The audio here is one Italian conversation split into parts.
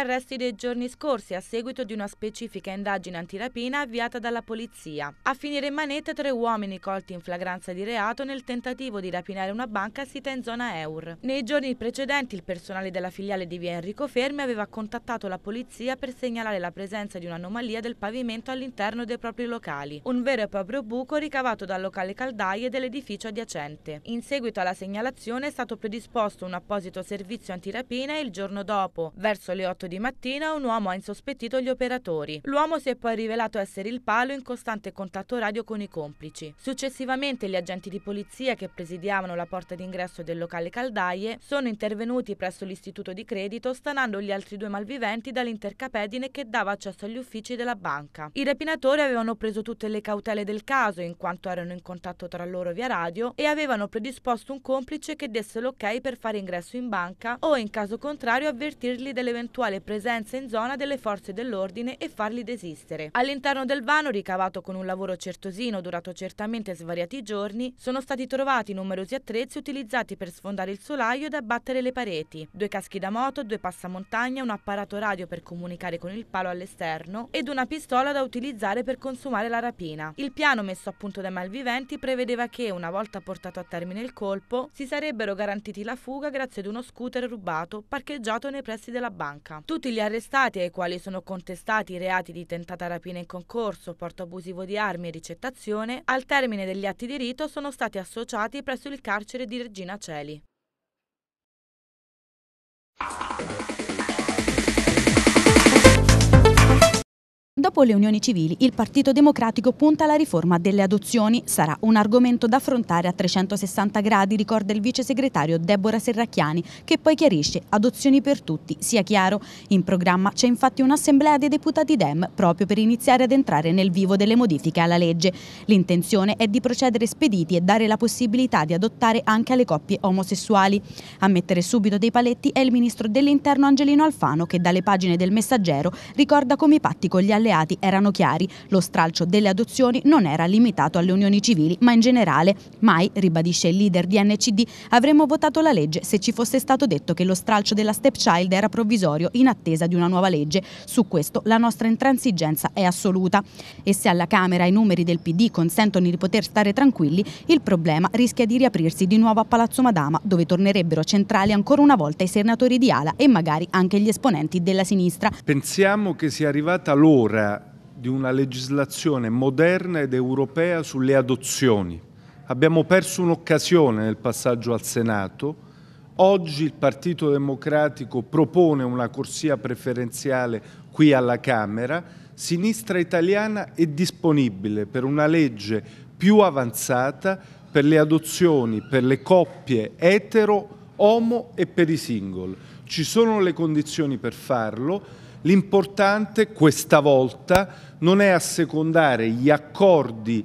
arresti dei giorni scorsi a seguito di una specifica indagine antirapina avviata dalla polizia. A finire in manette tre uomini colti in flagranza di reato nel tentativo di rapinare una banca sita in zona Eur. Nei giorni precedenti il personale della filiale di via Enrico Fermi aveva contattato la polizia per segnalare la presenza di un'anomalia del pavimento all'interno dei propri locali, un vero e proprio buco ricavato dal locale caldaie dell'edificio adiacente. In seguito alla segnalazione è stato predisposto un apposito servizio antirapina e il giorno dopo, verso le 8 di di mattina un uomo ha insospettito gli operatori. L'uomo si è poi rivelato essere il palo in costante contatto radio con i complici. Successivamente gli agenti di polizia che presidiavano la porta d'ingresso del locale Caldaie sono intervenuti presso l'istituto di credito stanando gli altri due malviventi dall'intercapedine che dava accesso agli uffici della banca. I rapinatori avevano preso tutte le cautele del caso in quanto erano in contatto tra loro via radio e avevano predisposto un complice che desse l'ok per fare ingresso in banca o in caso contrario avvertirli dell'eventuale le presenze in zona delle forze dell'ordine e farli desistere. All'interno del vano, ricavato con un lavoro certosino durato certamente svariati giorni, sono stati trovati numerosi attrezzi utilizzati per sfondare il solaio ed abbattere le pareti, due caschi da moto, due passamontagna, un apparato radio per comunicare con il palo all'esterno ed una pistola da utilizzare per consumare la rapina. Il piano messo a punto dai malviventi prevedeva che, una volta portato a termine il colpo, si sarebbero garantiti la fuga grazie ad uno scooter rubato parcheggiato nei pressi della banca. Tutti gli arrestati ai quali sono contestati i reati di tentata rapina in concorso, porto abusivo di armi e ricettazione, al termine degli atti di rito sono stati associati presso il carcere di Regina Celi. Dopo le unioni civili, il Partito Democratico punta alla riforma delle adozioni. Sarà un argomento da affrontare a 360 gradi, ricorda il vice segretario Deborah Serracchiani, che poi chiarisce adozioni per tutti, sia chiaro. In programma c'è infatti un'assemblea dei deputati DEM proprio per iniziare ad entrare nel vivo delle modifiche alla legge. L'intenzione è di procedere spediti e dare la possibilità di adottare anche alle coppie omosessuali. A mettere subito dei paletti è il ministro dell'Interno Angelino Alfano, che dalle pagine del Messaggero ricorda come i patti con gli alleati reati erano chiari. Lo stralcio delle adozioni non era limitato alle unioni civili, ma in generale. Mai, ribadisce il leader di NCD, avremmo votato la legge se ci fosse stato detto che lo stralcio della stepchild era provvisorio in attesa di una nuova legge. Su questo la nostra intransigenza è assoluta. E se alla Camera i numeri del PD consentono di poter stare tranquilli, il problema rischia di riaprirsi di nuovo a Palazzo Madama, dove tornerebbero centrali ancora una volta i senatori di Ala e magari anche gli esponenti della sinistra. Pensiamo che sia arrivata l'ora cura di una legislazione moderna ed europea sulle adozioni. Abbiamo perso un'occasione nel passaggio al Senato. Oggi il Partito Democratico propone una corsia preferenziale qui alla Camera. Sinistra italiana è disponibile per una legge più avanzata per le adozioni, per le coppie etero, homo e per i single. Ci sono le condizioni per farlo L'importante questa volta non è assecondare gli accordi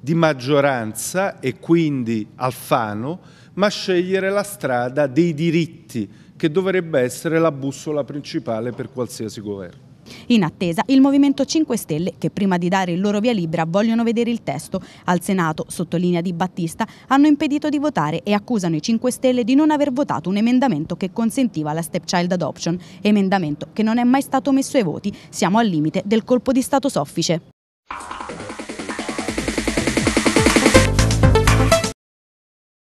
di maggioranza e quindi Alfano, ma scegliere la strada dei diritti, che dovrebbe essere la bussola principale per qualsiasi governo. In attesa il Movimento 5 Stelle, che prima di dare il loro via libera vogliono vedere il testo, al Senato, sottolinea Di Battista, hanno impedito di votare e accusano i 5 Stelle di non aver votato un emendamento che consentiva la stepchild adoption, emendamento che non è mai stato messo ai voti, siamo al limite del colpo di Stato soffice.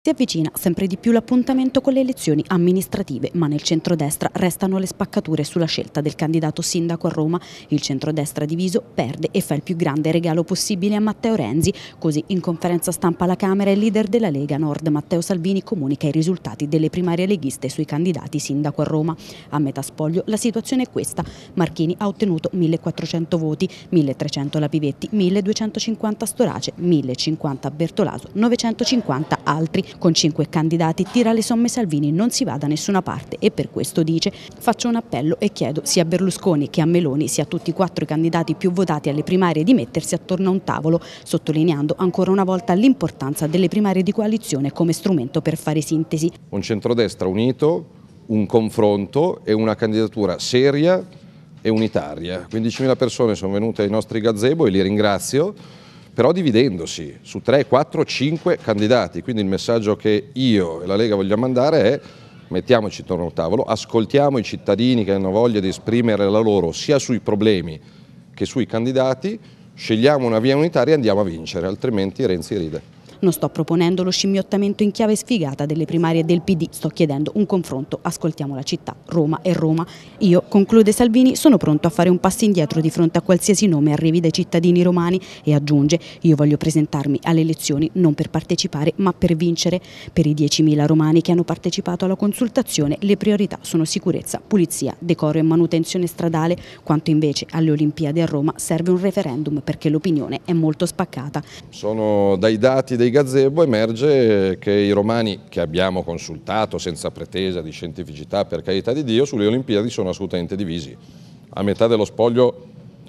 Si avvicina sempre di più l'appuntamento con le elezioni amministrative, ma nel centrodestra restano le spaccature sulla scelta del candidato sindaco a Roma. Il centrodestra diviso perde e fa il più grande regalo possibile a Matteo Renzi. Così in conferenza stampa alla Camera il leader della Lega Nord, Matteo Salvini, comunica i risultati delle primarie leghiste sui candidati sindaco a Roma. A metà spoglio la situazione è questa. Marchini ha ottenuto 1400 voti, 1300 la Pivetti, 1250 Storace, 1050 Bertolaso, 950 altri con cinque candidati tira le somme Salvini, non si va da nessuna parte e per questo dice faccio un appello e chiedo sia a Berlusconi che a Meloni sia a tutti e quattro i candidati più votati alle primarie di mettersi attorno a un tavolo, sottolineando ancora una volta l'importanza delle primarie di coalizione come strumento per fare sintesi. Un centrodestra unito, un confronto e una candidatura seria e unitaria. 15.000 persone sono venute ai nostri gazebo e li ringrazio però dividendosi su 3, 4, 5 candidati. Quindi il messaggio che io e la Lega vogliamo mandare è mettiamoci intorno al tavolo, ascoltiamo i cittadini che hanno voglia di esprimere la loro sia sui problemi che sui candidati, scegliamo una via unitaria e andiamo a vincere, altrimenti Renzi ride. Non sto proponendo lo scimmiottamento in chiave sfigata delle primarie del PD, sto chiedendo un confronto, ascoltiamo la città, Roma e Roma. Io, conclude Salvini, sono pronto a fare un passo indietro di fronte a qualsiasi nome arrivi dai cittadini romani e aggiunge, io voglio presentarmi alle elezioni non per partecipare ma per vincere. Per i 10.000 romani che hanno partecipato alla consultazione le priorità sono sicurezza, pulizia, decoro e manutenzione stradale, quanto invece alle Olimpiadi a Roma serve un referendum perché l'opinione è molto spaccata. Sono dai dati dei dei gazebo emerge che i romani, che abbiamo consultato senza pretesa di scientificità per carità di Dio, sulle Olimpiadi sono assolutamente divisi. A metà dello spoglio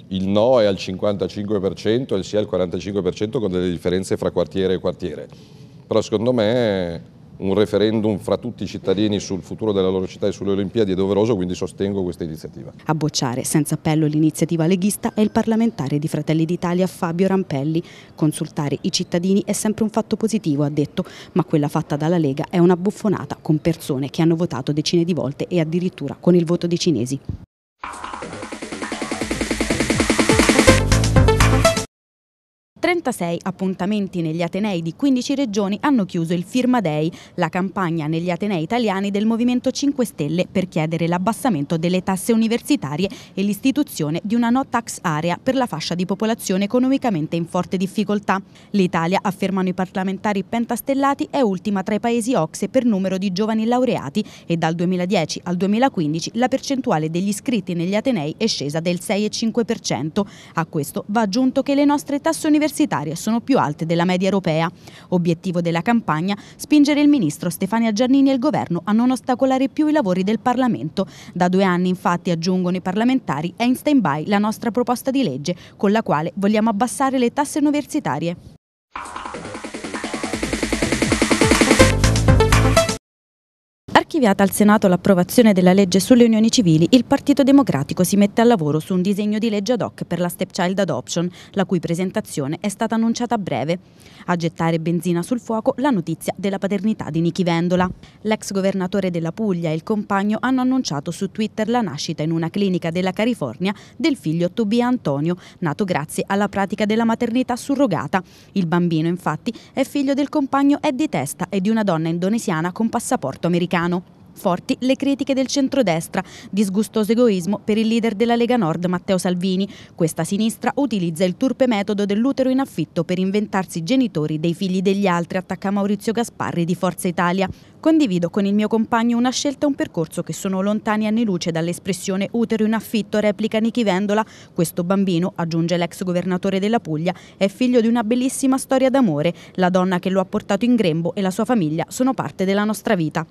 il no è al 55% e il sì al 45% con delle differenze fra quartiere e quartiere. Però secondo me un referendum fra tutti i cittadini sul futuro della loro città e sulle Olimpiadi è doveroso, quindi sostengo questa iniziativa. A bocciare senza appello l'iniziativa leghista è il parlamentare di Fratelli d'Italia Fabio Rampelli. Consultare i cittadini è sempre un fatto positivo, ha detto, ma quella fatta dalla Lega è una buffonata con persone che hanno votato decine di volte e addirittura con il voto dei cinesi. 36 appuntamenti negli Atenei di 15 regioni hanno chiuso il Firma Day, la campagna negli Atenei italiani del Movimento 5 Stelle per chiedere l'abbassamento delle tasse universitarie e l'istituzione di una no tax area per la fascia di popolazione economicamente in forte difficoltà. L'Italia, affermano i parlamentari pentastellati, è ultima tra i paesi OXE per numero di giovani laureati e dal 2010 al 2015 la percentuale degli iscritti negli Atenei è scesa del 6,5%. A questo va aggiunto che le nostre tasse universitarie universitarie sono più alte della media europea. Obiettivo della campagna, spingere il ministro Stefania Giannini e il governo a non ostacolare più i lavori del Parlamento. Da due anni infatti, aggiungono i parlamentari, è in stand-by la nostra proposta di legge con la quale vogliamo abbassare le tasse universitarie. archiviata al Senato l'approvazione della legge sulle unioni civili, il Partito Democratico si mette al lavoro su un disegno di legge ad hoc per la stepchild adoption, la cui presentazione è stata annunciata a breve. A gettare benzina sul fuoco la notizia della paternità di Nichi Vendola. L'ex governatore della Puglia e il compagno hanno annunciato su Twitter la nascita in una clinica della California del figlio Tobia Antonio, nato grazie alla pratica della maternità surrogata. Il bambino infatti è figlio del compagno Eddie Testa e di una donna indonesiana con passaporto americano. Forti le critiche del centrodestra, disgustoso egoismo per il leader della Lega Nord Matteo Salvini. Questa sinistra utilizza il turpe metodo dell'utero in affitto per inventarsi genitori dei figli degli altri, attacca Maurizio Gasparri di Forza Italia. Condivido con il mio compagno una scelta e un percorso che sono lontani anni luce dall'espressione utero in affitto, replica Niki Vendola. Questo bambino, aggiunge l'ex governatore della Puglia, è figlio di una bellissima storia d'amore. La donna che lo ha portato in grembo e la sua famiglia sono parte della nostra vita.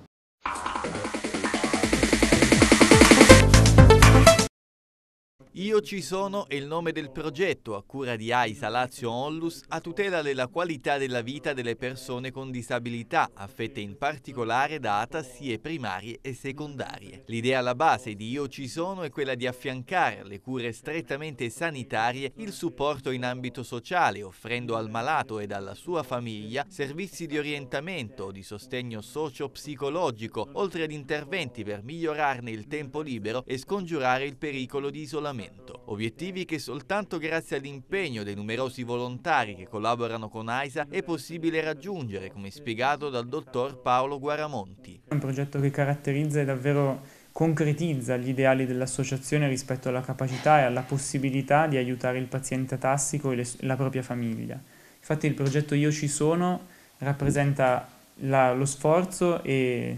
Io ci sono è il nome del progetto a cura di AISA Lazio Onlus a tutela della qualità della vita delle persone con disabilità, affette in particolare da atassie primarie e secondarie. L'idea alla base di Io ci sono è quella di affiancare alle cure strettamente sanitarie il supporto in ambito sociale, offrendo al malato ed alla sua famiglia servizi di orientamento, o di sostegno socio-psicologico, oltre ad interventi per migliorarne il tempo libero e scongiurare il pericolo di isolamento cambiamento. Obiettivi che soltanto grazie all'impegno dei numerosi volontari che collaborano con AISA è possibile raggiungere, come spiegato dal dottor Paolo Guaramonti. È un progetto che caratterizza e davvero concretizza gli ideali dell'associazione rispetto alla capacità e alla possibilità di aiutare il paziente tassico e le, la propria famiglia. Infatti il progetto Io ci sono rappresenta la, lo sforzo e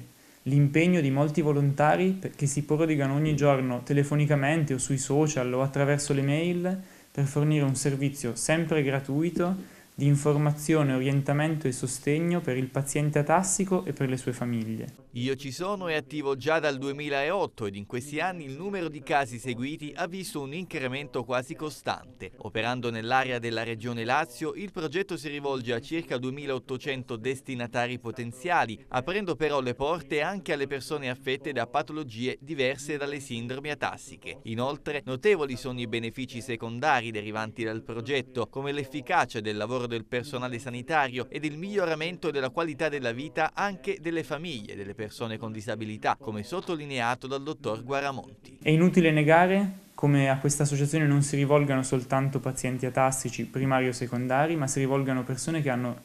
l'impegno di molti volontari che si prodigano ogni giorno telefonicamente o sui social o attraverso le mail per fornire un servizio sempre gratuito di informazione, orientamento e sostegno per il paziente atassico e per le sue famiglie. Io ci sono è attivo già dal 2008 ed in questi anni il numero di casi seguiti ha visto un incremento quasi costante. Operando nell'area della regione Lazio, il progetto si rivolge a circa 2800 destinatari potenziali, aprendo però le porte anche alle persone affette da patologie diverse dalle sindromi atassiche. Inoltre, notevoli sono i benefici secondari derivanti dal progetto, come l'efficacia del lavoro del personale sanitario e del miglioramento della qualità della vita anche delle famiglie delle persone con disabilità, come sottolineato dal dottor Guaramonti. È inutile negare come a questa associazione non si rivolgano soltanto pazienti atassici primari o secondari, ma si rivolgano persone che hanno,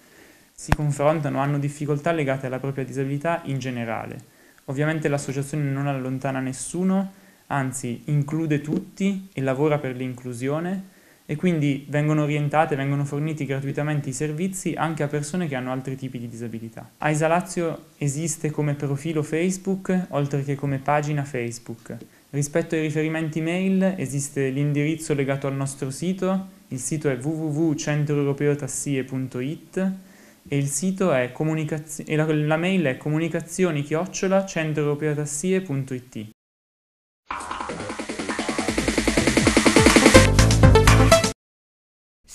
si confrontano, hanno difficoltà legate alla propria disabilità in generale. Ovviamente l'associazione non allontana nessuno, anzi include tutti e lavora per l'inclusione e quindi vengono orientate, vengono forniti gratuitamente i servizi anche a persone che hanno altri tipi di disabilità. AISA Lazio esiste come profilo Facebook oltre che come pagina Facebook. Rispetto ai riferimenti mail esiste l'indirizzo legato al nostro sito, il sito è www.centroeuropeotassie.it e il sito è comunicaz- e la, la mail è comunicazioni-centroeuropeotassie.it.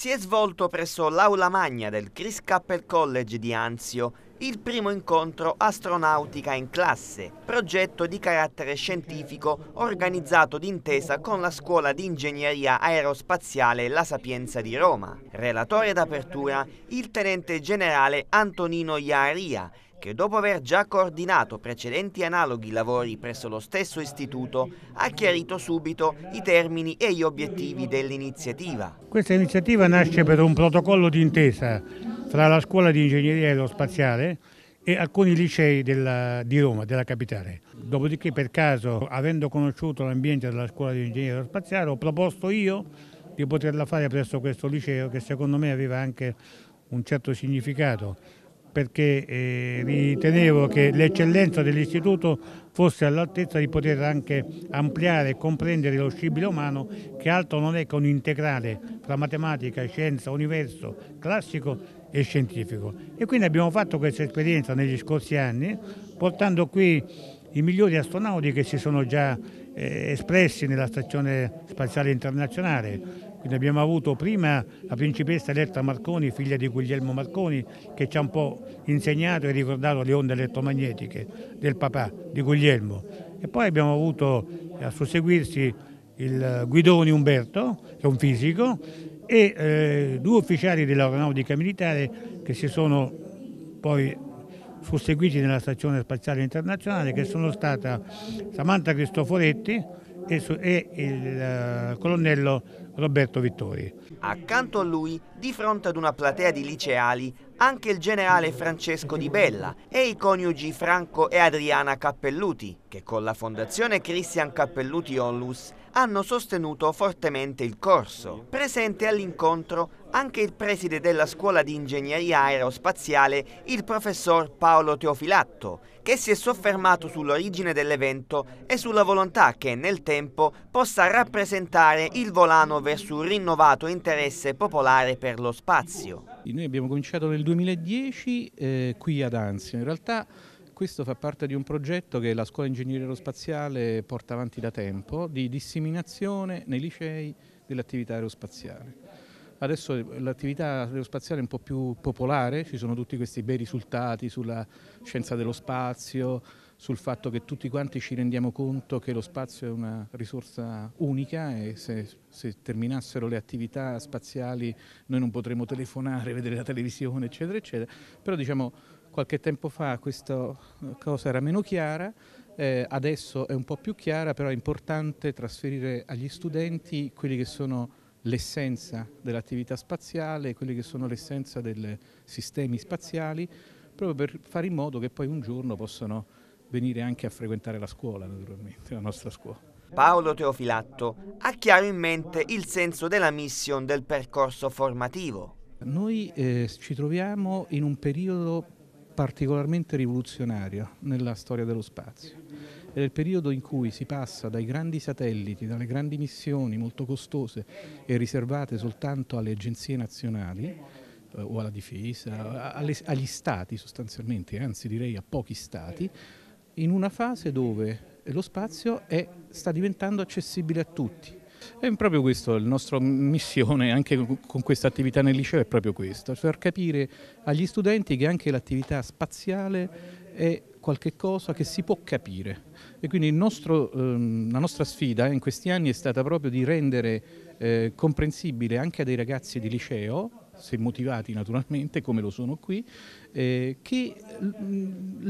si è svolto presso l'Aula Magna del Chris Cappell College di Anzio il primo incontro Astronautica in classe, progetto di carattere scientifico organizzato d'intesa con la Scuola di Ingegneria Aerospaziale La Sapienza di Roma. Relatore d'apertura il tenente generale Antonino Iaria, che dopo aver già coordinato precedenti analoghi lavori presso lo stesso istituto, ha chiarito subito i termini e gli obiettivi dell'iniziativa. Questa iniziativa nasce per un protocollo d'intesa fra la Scuola di Ingegneria Aerospaziale e alcuni licei della, di Roma, della capitale. Dopodiché per caso, avendo conosciuto l'ambiente della Scuola di Ingegneria Aerospaziale, ho proposto io di poterla fare presso questo liceo che secondo me aveva anche un certo significato perché eh, ritenevo che l'eccellenza dell'istituto fosse all'altezza di poter anche ampliare e comprendere lo scibile umano che altro non è che un integrale tra matematica, scienza, universo, classico e scientifico. E quindi abbiamo fatto questa esperienza negli scorsi anni portando qui i migliori astronauti che si sono già eh, espressi nella Stazione Spaziale Internazionale, quindi abbiamo avuto prima la principessa Elettra Marconi, figlia di Guglielmo Marconi, che ci ha un po' insegnato e ricordato le onde elettromagnetiche del papà di Guglielmo. E poi abbiamo avuto eh, a susseguirsi il Guidoni Umberto, che è un fisico, e eh, due ufficiali dell'aeronautica militare che si sono poi susseguiti nella Stazione Spaziale Internazionale, che sono stata Samantha Cristoforetti, e, il eh, colonnello Roberto Vittori. Accanto a lui, di fronte ad una platea di liceali, anche il generale Francesco Di Bella e i coniugi Franco e Adriana Cappelluti, che con la fondazione Cristian Cappelluti Onlus hanno sostenuto fortemente il corso. Presente all'incontro anche il preside della scuola di ingegneria aerospaziale, il professor Paolo Teofilatto, che si è soffermato sull'origine dell'evento e sulla volontà che nel tempo possa rappresentare il volano verso un rinnovato interesse popolare per lo spazio. Noi abbiamo cominciato nel 2010 eh, qui ad Anzio, in realtà questo fa parte di un progetto che la Scuola Ingegneria Aerospaziale porta avanti da tempo di disseminazione nei licei dell'attività aerospaziale. Adesso eh, l'attività aerospaziale è un po' più popolare, ci sono tutti questi bei risultati sulla scienza dello spazio, sul fatto che tutti quanti ci rendiamo conto che lo spazio è una risorsa unica e se, se terminassero le attività spaziali noi non potremmo telefonare, vedere la televisione, eccetera, eccetera. Però diciamo Qualche tempo fa questa eh, cosa era meno chiara, eh, adesso è un po' più chiara, però è importante trasferire agli studenti quelli che sono l'essenza dell'attività spaziale, quelli che sono l'essenza dei sistemi spaziali, proprio per fare in modo che poi un giorno possano venire anche a frequentare la scuola, naturalmente, la nostra scuola. Paolo Teofilatto ha chiaro in mente il senso della mission del percorso formativo. Noi eh, ci troviamo in un periodo particolarmente rivoluzionario nella storia dello spazio. È il periodo in cui si passa dai grandi satelliti, dalle grandi missioni molto costose e riservate soltanto alle agenzie nazionali eh, o alla difesa, alle, agli stati sostanzialmente, eh, anzi direi a pochi stati, in una fase dove lo spazio è, sta diventando accessibile a tutti è proprio questo, la nostra missione anche con questa attività nel liceo è proprio questo, far capire agli studenti che anche l'attività spaziale è qualcosa che si può capire e quindi nostro, ehm, la nostra sfida eh, in questi anni è stata proprio di rendere eh, comprensibile anche a dei ragazzi di liceo se motivati naturalmente, come lo sono qui, eh, che mm,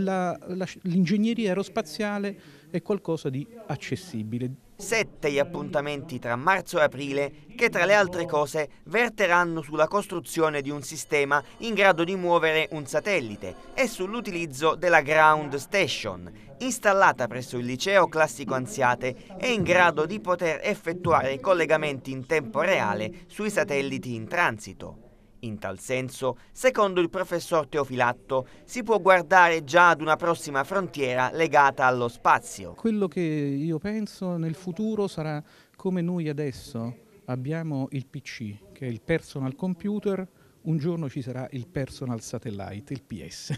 l'ingegneria aerospaziale è qualcosa di accessibile, sette gli appuntamenti tra marzo e aprile che tra le altre cose verteranno sulla costruzione di un sistema in grado di muovere un satellite e sull'utilizzo della Ground Station, installata presso il liceo classico Anziate e in grado di poter effettuare collegamenti in tempo reale sui satelliti in transito. In tal senso, secondo il professor Teofilatto, si può guardare già ad una prossima frontiera legata allo spazio. Quello che io penso nel futuro sarà come noi adesso abbiamo il PC, che è il personal computer, un giorno ci sarà il personal satellite, il PS.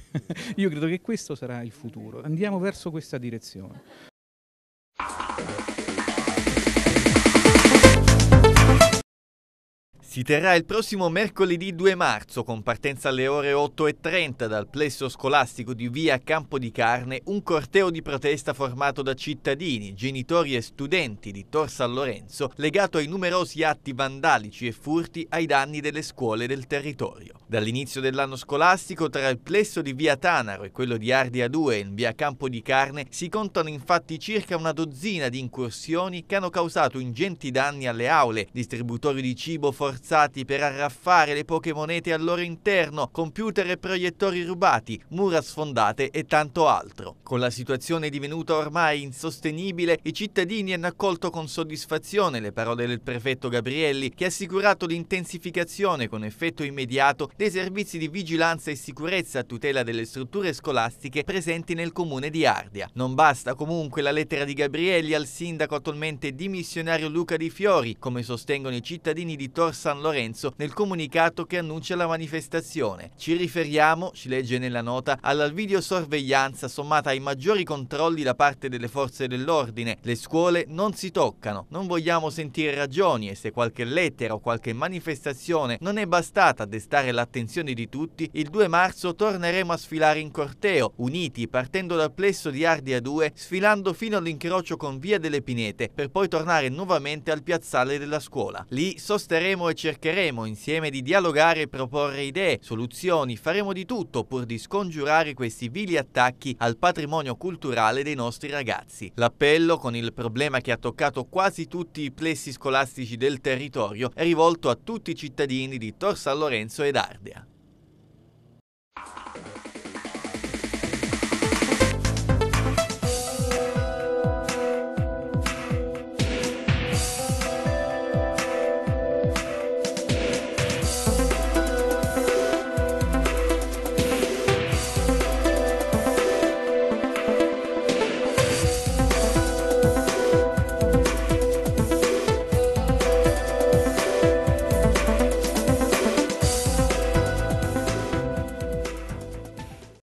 Io credo che questo sarà il futuro. Andiamo verso questa direzione. Si terrà il prossimo mercoledì 2 marzo, con partenza alle ore 8.30 dal plesso scolastico di via Campo di Carne, un corteo di protesta formato da cittadini, genitori e studenti di Tor San Lorenzo, legato ai numerosi atti vandalici e furti ai danni delle scuole del territorio. Dall'inizio dell'anno scolastico, tra il plesso di via Tanaro e quello di Ardia 2 in via Campo di Carne, si contano infatti circa una dozzina di incursioni che hanno causato ingenti danni alle aule, distributori di cibo forzati sforzati per arraffare le poche monete al loro interno, computer e proiettori rubati, mura sfondate e tanto altro. Con la situazione divenuta ormai insostenibile, i cittadini hanno accolto con soddisfazione le parole del prefetto Gabrielli, che ha assicurato l'intensificazione con effetto immediato dei servizi di vigilanza e sicurezza a tutela delle strutture scolastiche presenti nel comune di Ardia. Non basta comunque la lettera di Gabrielli al sindaco attualmente dimissionario Luca Di Fiori, come sostengono i cittadini di Torsa San Lorenzo nel comunicato che annuncia la manifestazione. Ci riferiamo, ci legge nella nota, alla videosorveglianza sommata ai maggiori controlli da parte delle forze dell'ordine. Le scuole non si toccano, non vogliamo sentire ragioni e se qualche lettera o qualche manifestazione non è bastata a destare l'attenzione di tutti, il 2 marzo torneremo a sfilare in corteo, uniti partendo dal plesso di Ardia 2, sfilando fino all'incrocio con Via delle Pinete, per poi tornare nuovamente al piazzale della scuola. Lì sosteremo e cercheremo insieme di dialogare e proporre idee, soluzioni, faremo di tutto pur di scongiurare questi vili attacchi al patrimonio culturale dei nostri ragazzi. L'appello, con il problema che ha toccato quasi tutti i plessi scolastici del territorio, è rivolto a tutti i cittadini di Tor San Lorenzo ed Ardea.